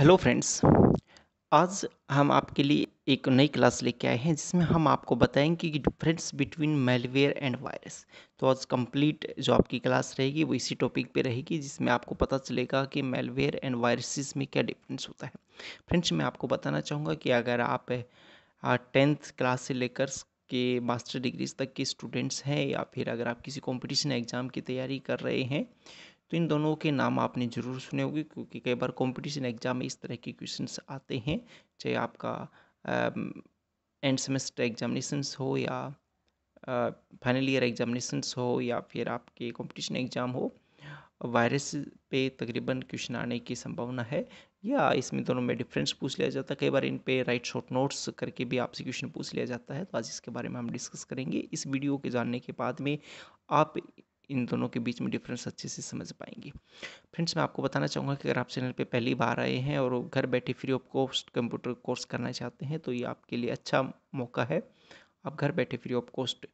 Hello friends आज हम आपके लिए एक नई क्लास लेके आए हैं जिसमें हम आपको बताएंगे कि difference between malware and virus तो आज कंप्लीट जो आपकी क्लास रहेगी वो इसी टॉपिक पे रहेगी जिसमें आपको पता चलेगा कि मेलवेयर एंड वायरसेस में क्या डिफरेंस होता है फ्रेंड्स मैं आपको बताना चाहूँगा कि अगर आप टेंथ क्लास से लेकर के मास्टर डिग्रीज तक के स्टूडेंट्स हैं या फिर अगर आप किसी कॉम्पिटिशन एग्ज़ाम की तैयारी कर रहे हैं तो इन दोनों के नाम आपने ज़रूर सुने होंगे क्योंकि कई बार कॉम्पिटिशन एग्जाम में इस तरह के क्वेश्चन आते हैं चाहे आपका एंड सेमेस्टर एग्जामिनेशंस हो या फाइनल ईयर एग्जामिनेशंस हो या फिर आपके कंपटीशन एग्जाम हो वायरस पे तकरीबन क्वेश्चन आने की संभावना है या इसमें दोनों में डिफरेंस पूछ लिया जाता है कई बार इन पे राइट शॉर्ट नोट्स करके भी आपसे क्वेश्चन पूछ लिया जाता है तो आज इसके बारे में हम डिस्कस करेंगे इस वीडियो के जानने के बाद में आप इन दोनों के बीच में डिफरेंस अच्छे से समझ पाएंगे फ्रेंड्स मैं आपको बताना चाहूँगा कि अगर आप चैनल पे पहली बार आए हैं और घर बैठे free of cost computer course करना चाहते हैं तो ये आपके लिए अच्छा मौका है आप घर बैठे फ्री ऑफ कॉस्ट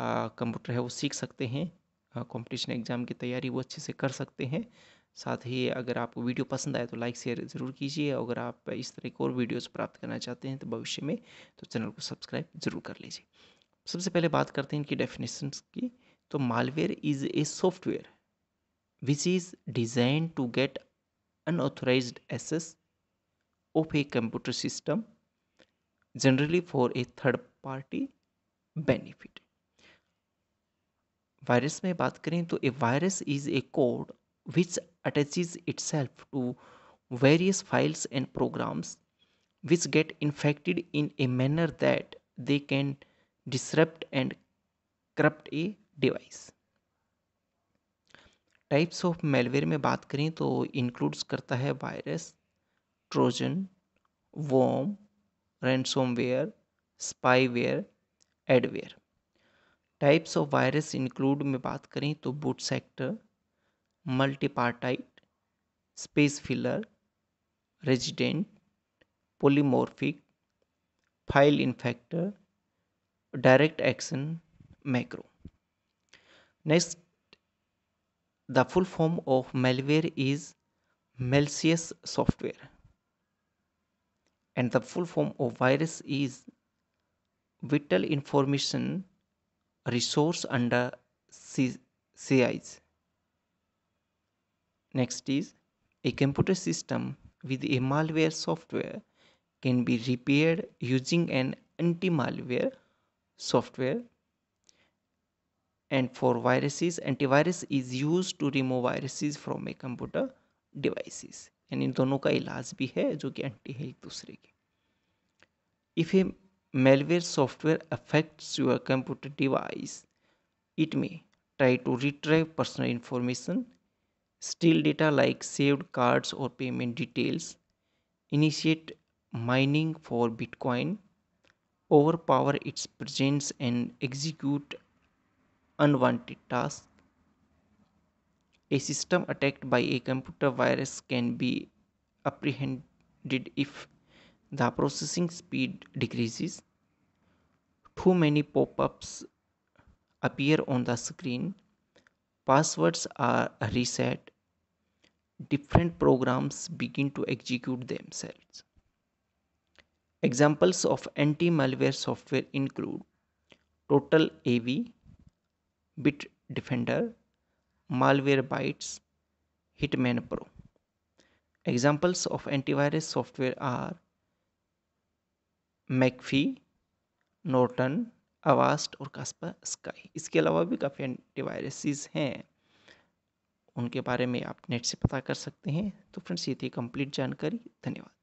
कंप्यूटर है वो सीख सकते हैं कंपटीशन एग्ज़ाम की तैयारी वो अच्छे से कर सकते हैं साथ ही अगर आपको वीडियो पसंद आए तो लाइक शेयर ज़रूर कीजिए अगर आप इस तरह की और वीडियोस प्राप्त करना चाहते हैं तो भविष्य में तो चैनल को सब्सक्राइब ज़रूर कर लीजिए सबसे पहले बात करते हैं इनकी डेफिनेशंस की तो malware is a software which is design to get unauthorise access of a computer system generally for a third party benefit virus में बात करें तो a virus is a code which attach itself to various files and programs which get infected in a manner that they can disrupt and corrupt a device types of malware में बात करें तो includes करता है virus Trojan warm ransomware spyware adware types of virus include में बात करें तो boot sector multipartite space filler resident polymorphic file infector direct action macro Next, the full form of malware is malicious software, and the full form of virus is vital information resource under CIs. Next is a computer system with a malware software can be repaired using an anti malware software and for viruses antivirus is used to remove viruses from a computer devices यानी in दोनों का इलाज भी है जो कि anti है एक दूसरे के If a malware software affects your computer device, it may try to retrieve personal information, steal data like saved cards or payment details, initiate mining for Bitcoin, overpower its presence and execute unwanted tasks. A system attacked by a computer virus can be apprehended if the processing speed decreases, too many pop ups appear on the screen, passwords are reset, different programs begin to execute themselves. Examples of anti malware software include Total AV, Bitdefender Malwarebytes Hitman Pro examples of antivirus software are McAfee Norton Avast और Kaspersky इसके अलावा भी काफ़ी antiviruses हैं उनके बारे में आप नेट से पता कर सकते हैं तो फ्रेंड्स ये थी कंप्लीट जानकारी धन्यवाद